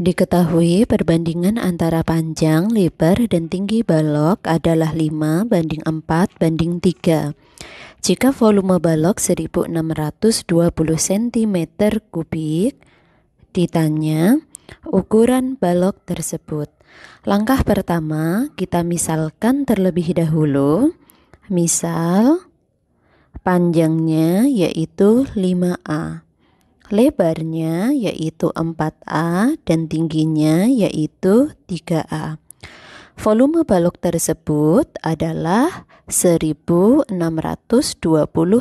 Diketahui perbandingan antara panjang, lebar, dan tinggi balok adalah 5 banding 4 banding 3. Jika volume balok 1620 cm kubik, ditanya ukuran balok tersebut. Langkah pertama, kita misalkan terlebih dahulu. Misal, panjangnya yaitu 5A lebarnya yaitu 4A dan tingginya yaitu 3A. Volume balok tersebut adalah 1620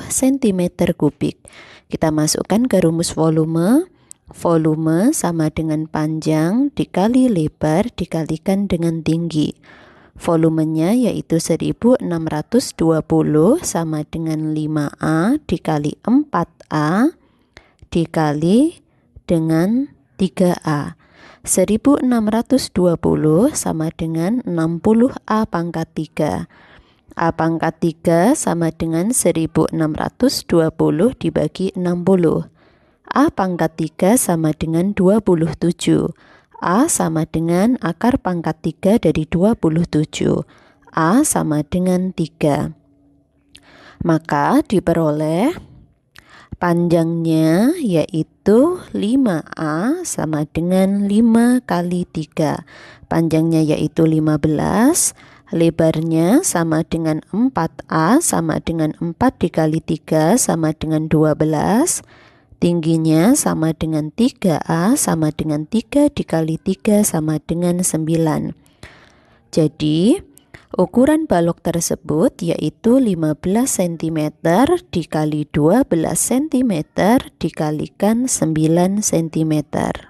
cm kubik. Kita masukkan ke rumus volume. Volume sama dengan panjang dikali lebar dikalikan dengan tinggi. Volumenya yaitu 1620 sama dengan 5A dikali 4A dikali dengan 3A. 1620 sama dengan 60A pangkat 3. A pangkat 3 sama dengan 1620 dibagi 60. A pangkat 3 sama dengan 27. A sama dengan akar pangkat 3 dari 27. A sama dengan 3. Maka diperoleh Panjangnya yaitu 5A sama dengan 5 kali 3. Panjangnya yaitu 15, lebarnya sama dengan 4A sama dengan 4 dikali 3 sama dengan 12, tingginya sama dengan 3A sama dengan 3 dikali 3 sama dengan 9. Jadi, Ukuran balok tersebut yaitu 15 cm dikali 12 cm dikalikan 9 cm.